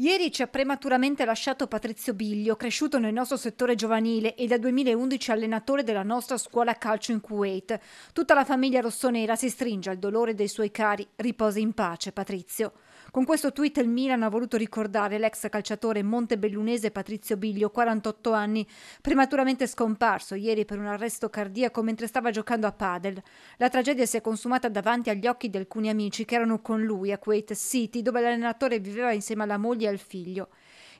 Ieri ci ha prematuramente lasciato Patrizio Biglio, cresciuto nel nostro settore giovanile e da 2011 allenatore della nostra scuola calcio in Kuwait. Tutta la famiglia rossonera si stringe al dolore dei suoi cari. Riposa in pace, Patrizio. Con questo tweet il Milan ha voluto ricordare l'ex calciatore montebellunese Patrizio Biglio, 48 anni, prematuramente scomparso ieri per un arresto cardiaco mentre stava giocando a padel. La tragedia si è consumata davanti agli occhi di alcuni amici che erano con lui a Kuwait City, dove l'allenatore viveva insieme alla moglie al figlio.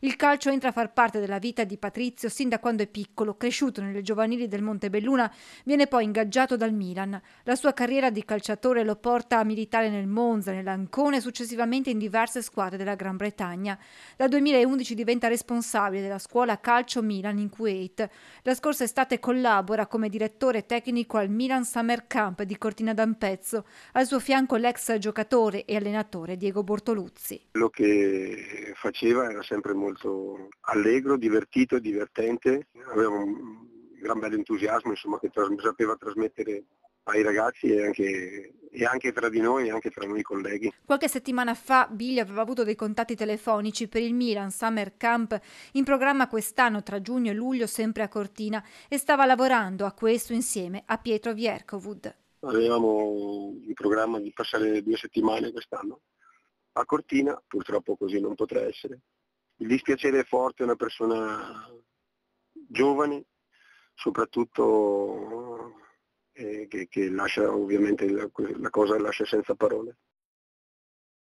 Il calcio entra a far parte della vita di Patrizio sin da quando è piccolo, cresciuto nelle giovanili del Montebelluna, viene poi ingaggiato dal Milan. La sua carriera di calciatore lo porta a militare nel Monza, nell'Ancone e successivamente in diverse squadre della Gran Bretagna. Dal 2011 diventa responsabile della scuola Calcio Milan in Kuwait. La scorsa estate collabora come direttore tecnico al Milan Summer Camp di Cortina d'Ampezzo, al suo fianco l'ex giocatore e allenatore Diego Bortoluzzi. Lo che faceva era sempre molto molto allegro, divertito, divertente, aveva un gran bel entusiasmo insomma, che tras- sapeva trasmettere ai ragazzi e anche, e anche, tra di noi e anche tra noi colleghi. Qualche settimana fa Biglia aveva avuto dei contatti telefonici per il Milan Summer Camp in programma quest'anno tra giugno e luglio sempre a Cortina e stava lavorando a questo insieme a Pietro Vierkovud. Avevamo in programma di passare due settimane quest'anno a Cortina, purtroppo così non potrà essere, il dispiacere è forte, è una persona giovane, soprattutto eh, che, che, lascia ovviamente la, la cosa lascia senza parole.